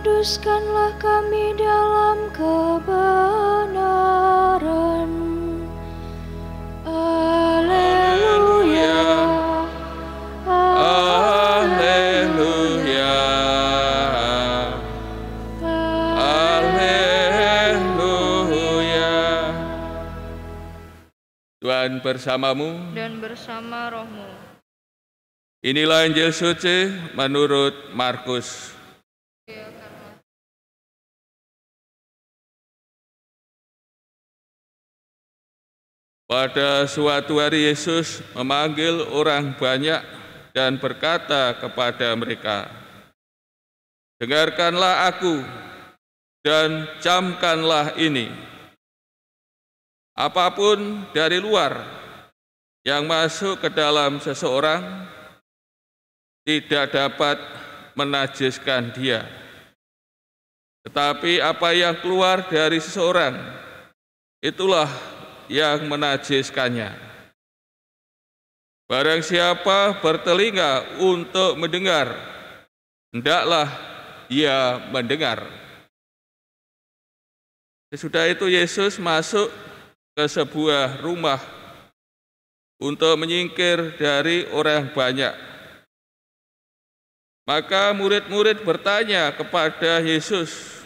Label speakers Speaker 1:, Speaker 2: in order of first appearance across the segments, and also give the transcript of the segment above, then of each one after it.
Speaker 1: kuduskanlah kami dalam kebenaran.
Speaker 2: Alleluia.
Speaker 1: Alleluia. Alleluia. Tuhan bersamamu dan bersama rohmu. Inilah Injil suci menurut Markus. Pada suatu hari Yesus memanggil orang banyak dan berkata kepada mereka, Dengarkanlah aku dan camkanlah ini. Apapun dari luar yang masuk ke dalam seseorang tidak dapat menajiskan dia. Tetapi apa yang keluar dari seseorang itulah yang menajiskannya. Barang siapa bertelinga untuk mendengar, hendaklah ia mendengar. Sesudah itu Yesus masuk ke sebuah rumah untuk menyingkir dari orang banyak. Maka murid-murid bertanya kepada Yesus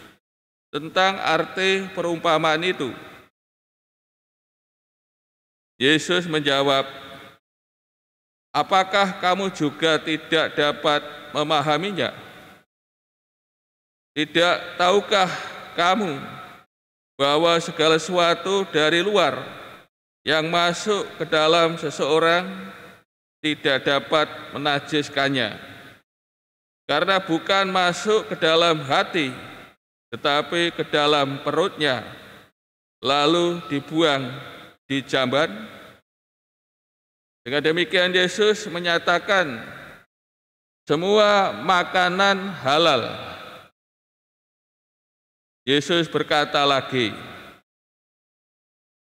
Speaker 1: tentang arti perumpamaan itu. Yesus menjawab, "Apakah kamu juga tidak dapat memahaminya? Tidak tahukah kamu bahwa segala sesuatu dari luar yang masuk ke dalam seseorang tidak dapat menajiskannya? Karena bukan masuk ke dalam hati, tetapi ke dalam perutnya, lalu dibuang di jamban dengan demikian Yesus menyatakan semua makanan halal. Yesus berkata lagi,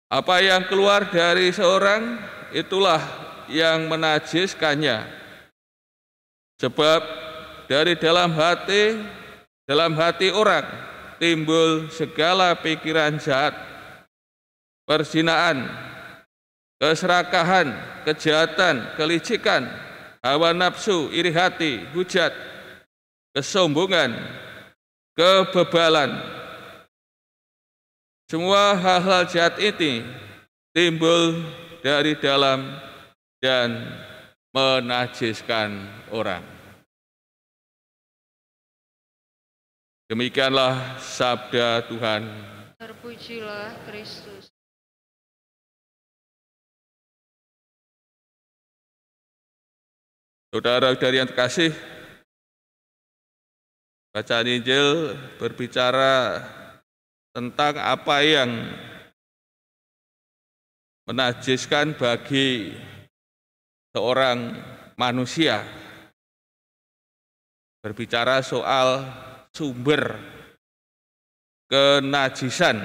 Speaker 1: apa yang keluar dari seorang itulah yang menajiskannya. Sebab dari dalam hati dalam hati orang timbul segala pikiran jahat, persinaan, keserakahan, kejahatan, kelicikan, hawa nafsu, iri hati, hujat, kesombongan, kebebalan. Semua hal-hal jahat ini timbul dari dalam dan menajiskan orang. Demikianlah sabda Tuhan.
Speaker 2: Terpujilah Kristus. Saudara-saudari yang terkasih,
Speaker 1: bacaan Injil berbicara tentang apa yang menajiskan bagi seorang manusia. Berbicara soal sumber kenajisan.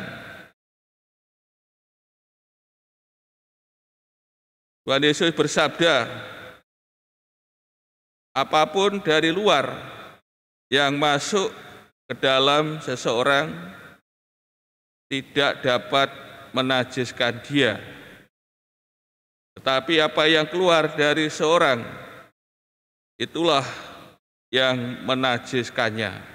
Speaker 2: Tuhan Yesus bersabda,
Speaker 1: apapun dari luar yang masuk ke dalam seseorang tidak dapat menajiskan dia. Tetapi apa yang keluar dari seorang itulah yang menajiskannya.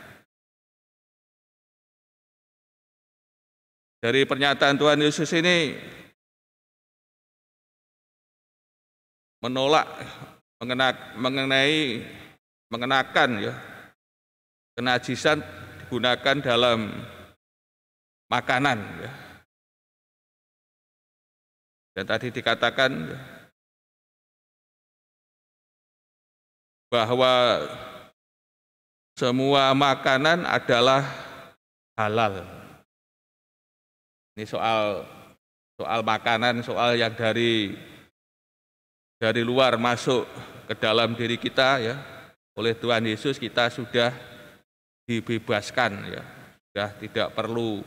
Speaker 2: Dari pernyataan Tuhan Yesus ini menolak
Speaker 1: mengenak mengenai mengenakan ya kenajisan digunakan dalam makanan ya.
Speaker 2: Dan tadi dikatakan ya, bahwa semua
Speaker 1: makanan adalah halal. Ini soal soal makanan, soal yang dari dari luar masuk ke dalam diri kita ya. Oleh Tuhan Yesus kita sudah dibebaskan ya. Sudah tidak perlu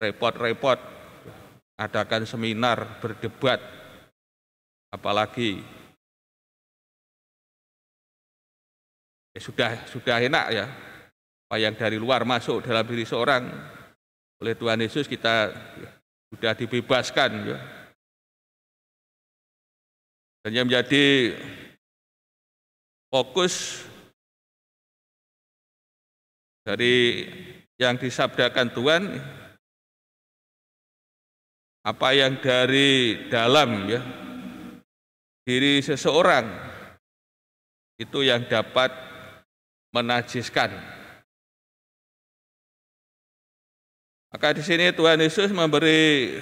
Speaker 1: repot-repot adakan seminar berdebat apalagi
Speaker 2: ya sudah sudah enak ya
Speaker 1: apa yang dari luar masuk dalam diri seorang oleh Tuhan Yesus kita ya, sudah dibebaskan ya dan yang
Speaker 2: menjadi fokus dari yang disabdakan Tuhan
Speaker 1: apa yang dari dalam ya diri seseorang itu yang dapat menajiskan.
Speaker 2: Maka di sini Tuhan Yesus memberi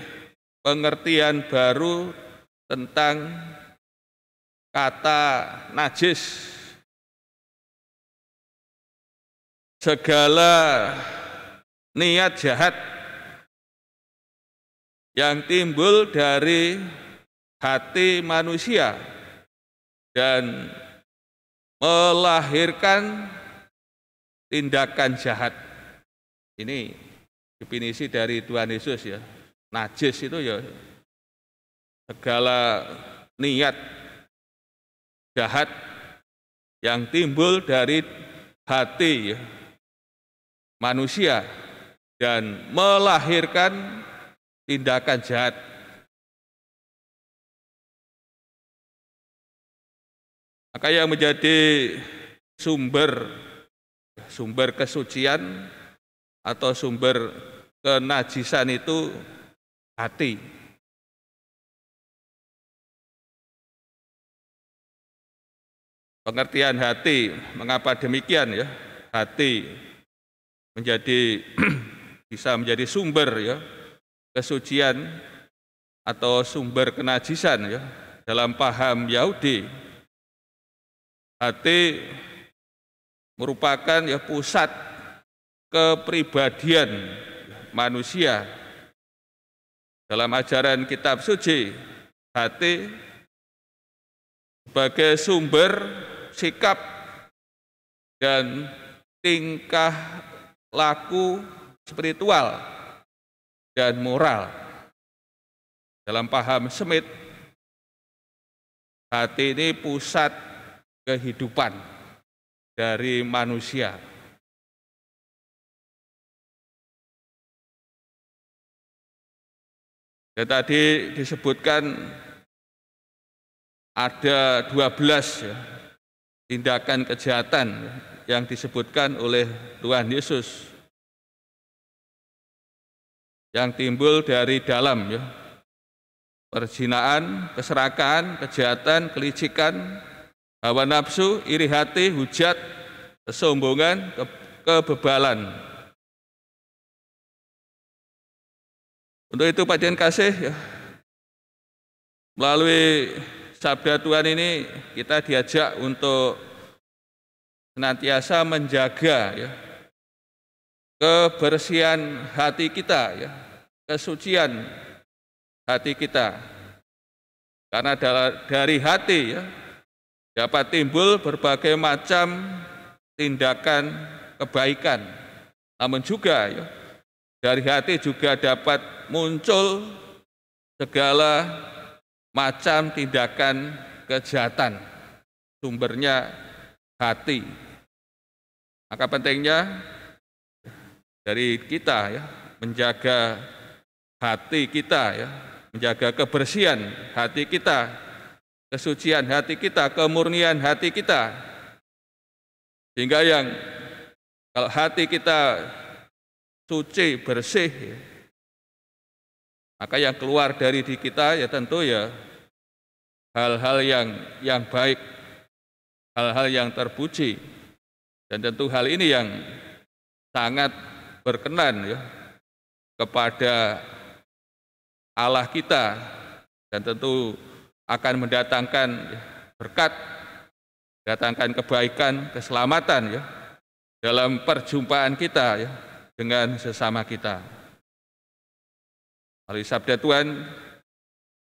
Speaker 2: pengertian baru tentang kata najis
Speaker 1: segala niat jahat yang timbul dari hati manusia dan melahirkan tindakan jahat. Ini definisi dari Tuhan Yesus ya. Najis itu ya segala niat jahat yang timbul dari hati manusia dan melahirkan
Speaker 2: tindakan jahat.
Speaker 1: Maka yang menjadi sumber sumber kesucian atau sumber kenajisan itu hati. pengertian hati. Mengapa demikian ya? Hati menjadi bisa menjadi sumber ya kesucian atau sumber kenajisan ya dalam paham Yahudi. Hati merupakan ya pusat kepribadian manusia. Dalam ajaran kitab suci, hati sebagai sumber sikap dan tingkah laku spiritual dan moral. Dalam paham semit hati ini pusat kehidupan dari manusia. Dan ya, tadi disebutkan ada 12 ya, tindakan kejahatan yang disebutkan oleh Tuhan Yesus yang timbul dari dalam ya perzinaan, keserakaan, kejahatan, kelicikan, hawa nafsu, iri hati, hujat, kesombongan, ke kebebalan. Untuk itu Pak Dian Kasih ya, melalui sabda Tuhan ini kita diajak untuk senantiasa menjaga ya, kebersihan hati kita, ya, kesucian hati kita. Karena dari hati ya, dapat timbul berbagai macam tindakan kebaikan. Namun juga ya, dari hati juga dapat muncul segala macam tindakan kejahatan. Sumbernya hati. Maka pentingnya dari kita ya, menjaga hati kita ya, menjaga kebersihan hati kita, kesucian hati kita, kemurnian hati kita. Sehingga yang kalau hati kita suci, bersih, maka yang keluar dari diri kita ya tentu ya hal-hal yang yang baik, hal-hal yang terpuji. Dan tentu hal ini yang sangat berkenan ya kepada Allah kita dan tentu akan mendatangkan berkat, datangkan kebaikan, keselamatan ya dalam perjumpaan kita ya dengan sesama kita. Melalui sabda Tuhan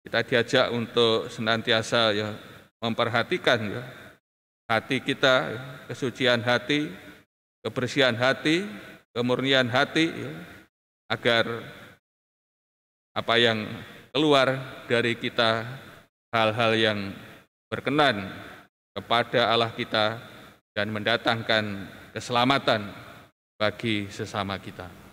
Speaker 1: kita diajak untuk senantiasa ya memperhatikan ya hati kita, ya, kesucian hati, kebersihan hati, kemurnian hati ya, agar apa yang keluar dari kita hal-hal yang berkenan kepada Allah kita dan mendatangkan keselamatan bagi sesama kita.